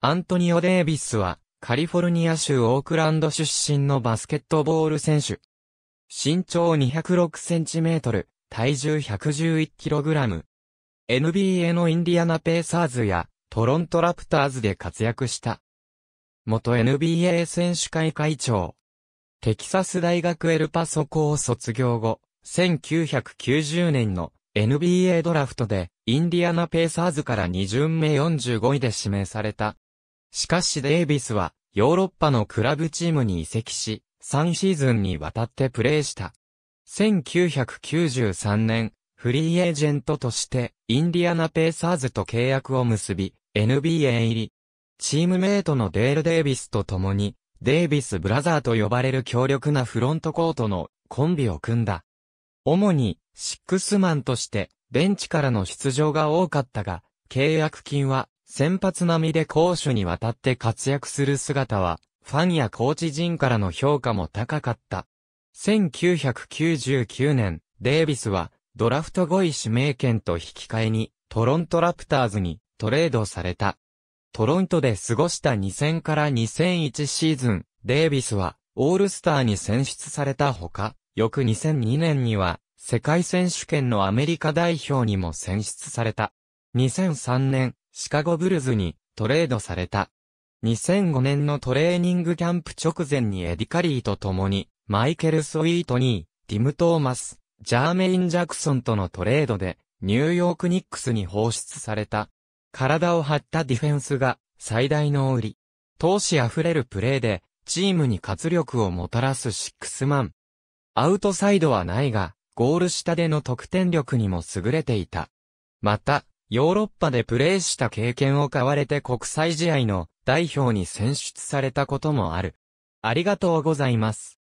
アントニオ・デイビスは、カリフォルニア州オークランド出身のバスケットボール選手。身長2 0 6トル、体重1 1 1ラム。NBA のインディアナ・ペーサーズやトロント・ラプターズで活躍した。元 NBA 選手会会長。テキサス大学エルパソ校を卒業後、1990年の NBA ドラフトでインディアナ・ペーサーズから2巡目45位で指名された。しかしデイビスは、ヨーロッパのクラブチームに移籍し、3シーズンにわたってプレーした。1993年、フリーエージェントとして、インディアナペーサーズと契約を結び、NBA 入り。チームメイトのデール・デイビスと共に、デイビス・ブラザーと呼ばれる強力なフロントコートのコンビを組んだ。主に、シックスマンとして、ベンチからの出場が多かったが、契約金は先発並みで攻守にわたって活躍する姿は、ファンやコーチ陣からの評価も高かった。1999年、デイビスは、ドラフト5位指名権と引き換えに、トロントラプターズにトレードされた。トロントで過ごした2000から2001シーズン、デイビスは、オールスターに選出されたほか、翌2002年には、世界選手権のアメリカ代表にも選出された。2003年、シカゴブルズにトレードされた。2005年のトレーニングキャンプ直前にエディカリーと共に、マイケル・スウィートニー、ティム・トーマス、ジャーメイン・ジャクソンとのトレードで、ニューヨーク・ニックスに放出された。体を張ったディフェンスが最大の売り。闘志あふれるプレーで、チームに活力をもたらすシックスマン。アウトサイドはないが、ゴール下での得点力にも優れていた。また、ヨーロッパでプレーした経験を買われて国際試合の代表に選出されたこともある。ありがとうございます。